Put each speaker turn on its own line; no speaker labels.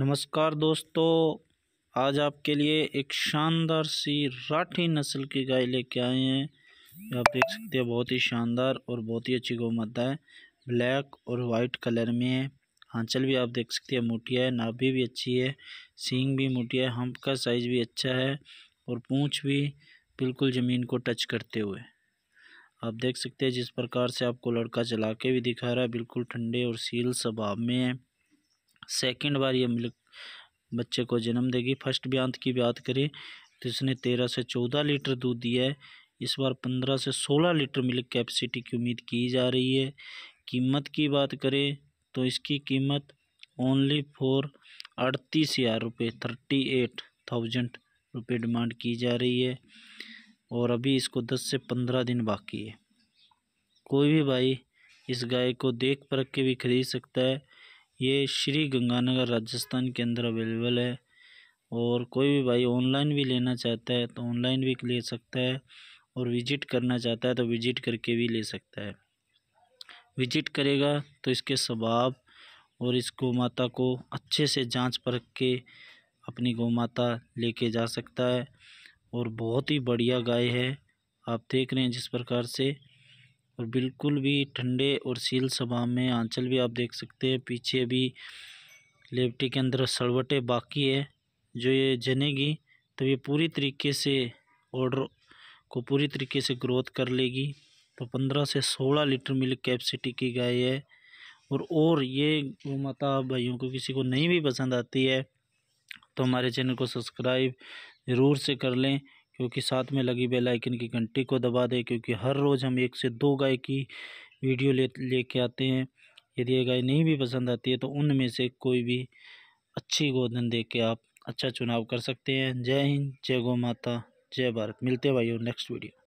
नमस्कार दोस्तों आज आपके लिए एक शानदार सी राठी नस्ल की गाय लेके आए हैं आप देख सकते हैं बहुत ही शानदार और बहुत ही अच्छी गौमाता है ब्लैक और वाइट कलर में है आंचल भी आप देख सकते हैं मोटी है नाभि भी अच्छी है सींग भी मोटी है हम्प का साइज़ भी अच्छा है और पूँछ भी बिल्कुल ज़मीन को टच करते हुए आप देख सकते हैं जिस प्रकार से आपको लड़का चला के भी दिखा रहा है बिल्कुल ठंडे और सील स्वभाव में है सेकेंड बार ये मिल्क बच्चे को जन्म देगी फर्स्ट ब्यांत की बात करें तो इसने तेरह से चौदह लीटर दूध दिया है इस बार पंद्रह से सोलह लीटर मिल्क कैपेसिटी की उम्मीद की जा रही है कीमत की बात करें तो इसकी कीमत ओनली फोर अड़तीस हज़ार रुपये थर्टी एट थाउजेंड रुपये डिमांड की जा रही है और अभी इसको दस से पंद्रह दिन बाकी है कोई भी भाई इस गाय को देख परख के भी खरीद सकता है ये श्री गंगानगर राजस्थान के अंदर अवेलेबल है और कोई भी भाई ऑनलाइन भी लेना चाहता है तो ऑनलाइन भी ले सकता है और विजिट करना चाहता है तो विजिट करके भी ले सकता है विजिट करेगा तो इसके स्वभाव और इस गौ माता को अच्छे से जांच परख के अपनी गौ माता लेके जा सकता है और बहुत ही बढ़िया गाय है आप देख रहे हैं जिस प्रकार से और बिल्कुल भी ठंडे और सील स्वभाव में आंचल भी आप देख सकते हैं पीछे भी लेपटी के अंदर सड़वटे बाकी है जो ये जनेगी तो ये पूरी तरीके से ऑर्डर को पूरी तरीके से ग्रोथ कर लेगी तो पंद्रह से सोलह लीटर मिल्क कैपेसिटी की गाय है और और ये वो माता भाइयों को किसी को नहीं भी पसंद आती है तो हमारे चैनल को सब्सक्राइब ज़रूर से कर लें क्योंकि साथ में लगी बेल आइकन की घंटी को दबा दें क्योंकि हर रोज़ हम एक से दो गाय की वीडियो ले लेके आते हैं यदि ये गाय नहीं भी पसंद आती है तो उनमें से कोई भी अच्छी गोदन दे के आप अच्छा चुनाव कर सकते हैं जय हिंद जय गौ माता जय भारत मिलते हैं भाइयों नेक्स्ट वीडियो